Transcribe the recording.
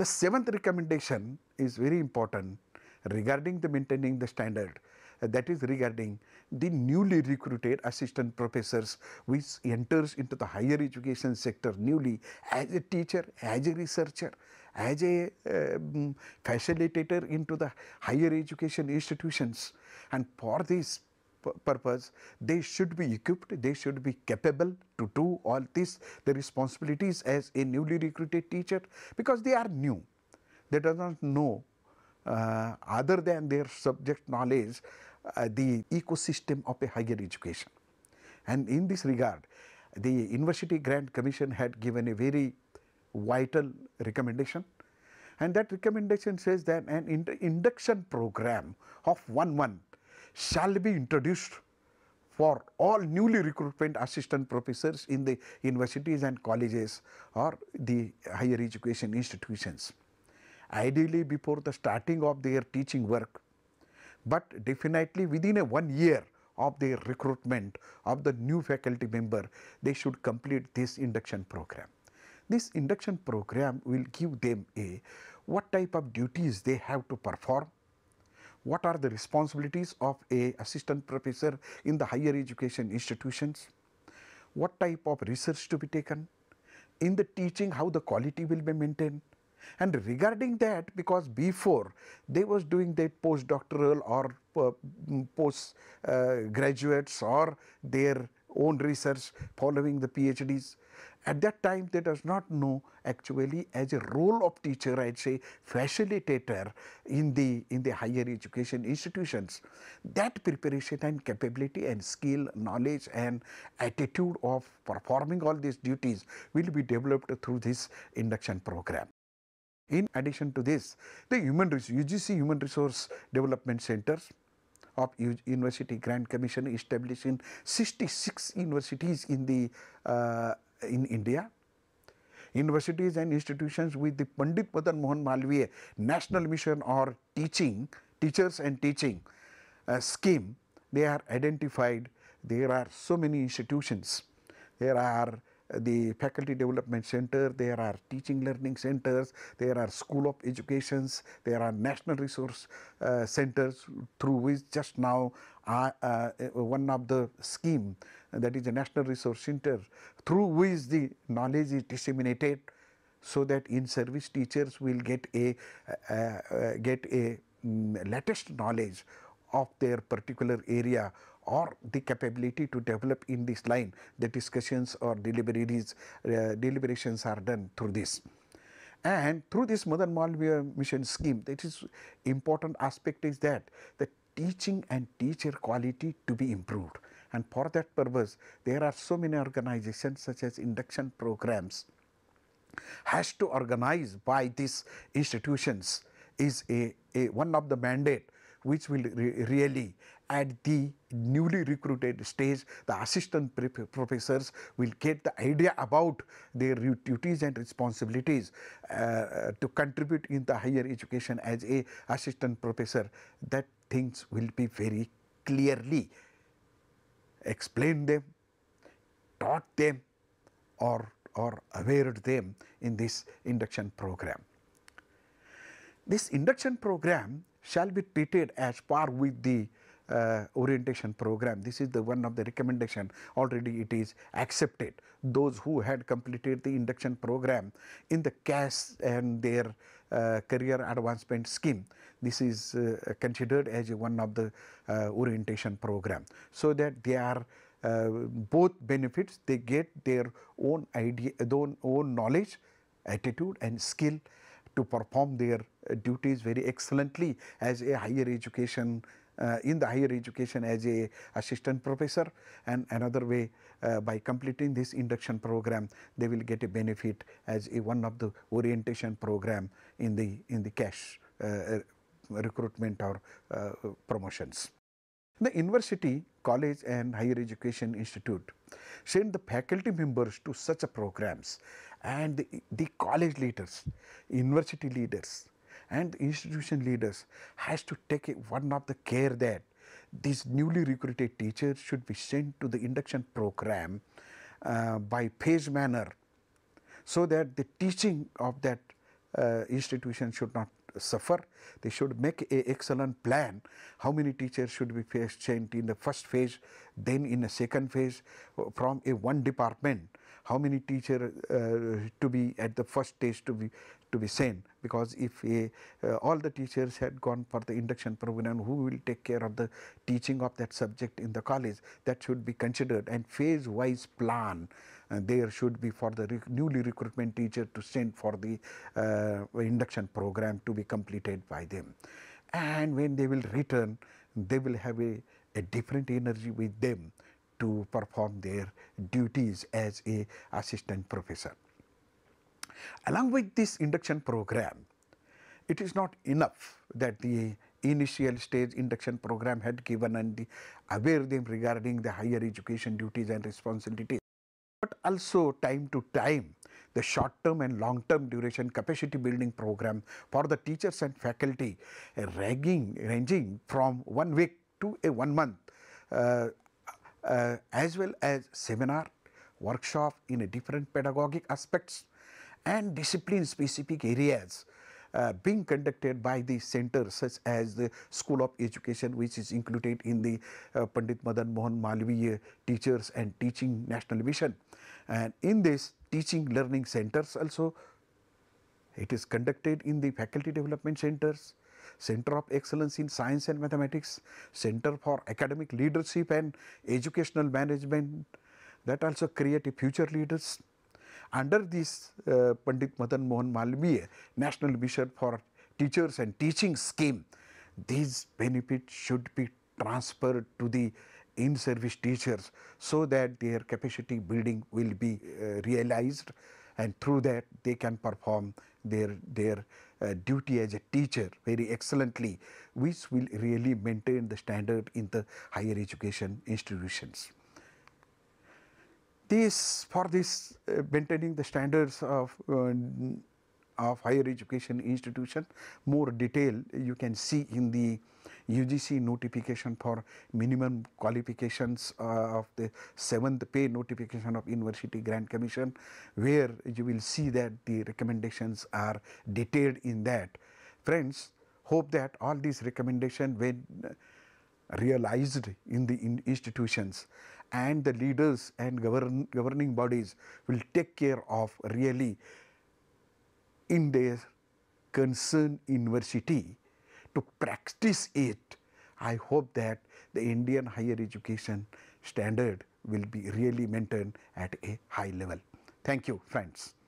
The seventh recommendation is very important regarding the maintaining the standard uh, that is regarding the newly recruited assistant professors which enters into the higher education sector newly as a teacher, as a researcher, as a um, facilitator into the higher education institutions and for this purpose, they should be equipped, they should be capable to do all these the responsibilities as a newly recruited teacher because they are new. They do not know uh, other than their subject knowledge uh, the ecosystem of a higher education. And in this regard, the University Grant Commission had given a very vital recommendation and that recommendation says that an ind induction program of one month shall be introduced for all newly recruitment assistant professors in the universities and colleges or the higher education institutions. Ideally before the starting of their teaching work, but definitely within a one year of their recruitment of the new faculty member, they should complete this induction program. This induction program will give them a what type of duties they have to perform, what are the responsibilities of a assistant professor in the higher education institutions, what type of research to be taken, in the teaching how the quality will be maintained. And regarding that, because before they was doing their postdoctoral or uh, mm, post uh, or their own research following the PhDs, at that time, they does not know actually as a role of teacher, I'd say facilitator in the, in the higher education institutions. That preparation and capability and skill, knowledge and attitude of performing all these duties will be developed through this induction program. In addition to this, the human UGC Human Resource Development Centers of U University Grant Commission established in 66 universities in the uh, in India. Universities and institutions with the Pandit Madan Mohan Malviya National Mission or Teaching, Teachers and Teaching uh, Scheme, they are identified. There are so many institutions. There are the faculty development center, there are teaching learning centers, there are school of educations, there are national resource uh, centers through which just now uh, uh, one of the scheme that is the national resource center through which the knowledge is disseminated so that in service teachers will get a uh, uh, get a um, latest knowledge of their particular area or the capability to develop in this line the discussions or uh, deliberations are done through this. And through this modern Malviya mission scheme, that is important aspect is that the teaching and teacher quality to be improved. And for that purpose, there are so many organizations such as induction programs has to organize by these institutions is a, a one of the mandate which will re really at the newly recruited stage, the assistant professors will get the idea about their duties and responsibilities uh, to contribute in the higher education as a assistant professor. That things will be very clearly explained them, taught them or, or aware them in this induction program. This induction program shall be treated as par with the uh, orientation program. This is the one of the recommendation already it is accepted. Those who had completed the induction program in the CAS and their uh, career advancement scheme. This is uh, considered as one of the uh, orientation program. So that they are uh, both benefits, they get their own idea, their own knowledge, attitude and skill to perform their duties very excellently as a higher education uh, in the higher education as a assistant professor and another way uh, by completing this induction program they will get a benefit as a one of the orientation program in the in the cash uh, recruitment or promotions. The university, college and higher education institute send the faculty members to such programs and the, the college leaders, university leaders, and institution leaders has to take one of the care that these newly recruited teachers should be sent to the induction program uh, by phase manner so that the teaching of that uh, institution should not suffer. They should make a excellent plan. How many teachers should be changed in the first phase, then in the second phase from a one department. How many teacher uh, to be at the first stage to be to be sent because if a, uh, all the teachers had gone for the induction program who will take care of the teaching of that subject in the college that should be considered and phase wise plan there should be for the rec newly recruitment teacher to send for the uh, induction program to be completed by them. And when they will return, they will have a, a different energy with them to perform their duties as a assistant professor. Along with this induction program, it is not enough that the initial stage induction program had given and aware them regarding the higher education duties and responsibilities but also time to time the short term and long term duration capacity building program for the teachers and faculty uh, ranging, ranging from one week to a one month uh, uh, as well as seminar, workshop in a different pedagogic aspects and discipline specific areas uh, being conducted by the centers such as the School of Education which is included in the uh, Pandit Madan Mohan Malviya uh, Teachers and Teaching National Mission. And in this teaching learning centers also it is conducted in the faculty development centers, Center of Excellence in Science and Mathematics, Center for Academic Leadership and Educational Management that also create future leaders under this, uh, Pandit Madan Mohan Malviya National Mission for Teachers and Teaching Scheme, these benefits should be transferred to the in-service teachers so that their capacity building will be uh, realized and through that they can perform their, their uh, duty as a teacher very excellently which will really maintain the standard in the higher education institutions. This for this uh, maintaining the standards of uh, of higher education institution. More detail you can see in the UGC notification for minimum qualifications uh, of the seventh pay notification of University Grant Commission, where you will see that the recommendations are detailed in that. Friends, hope that all these recommendations when realized in the in institutions and the leaders and govern, governing bodies will take care of really in their concern university to practice it. I hope that the Indian higher education standard will be really maintained at a high level. Thank you, friends.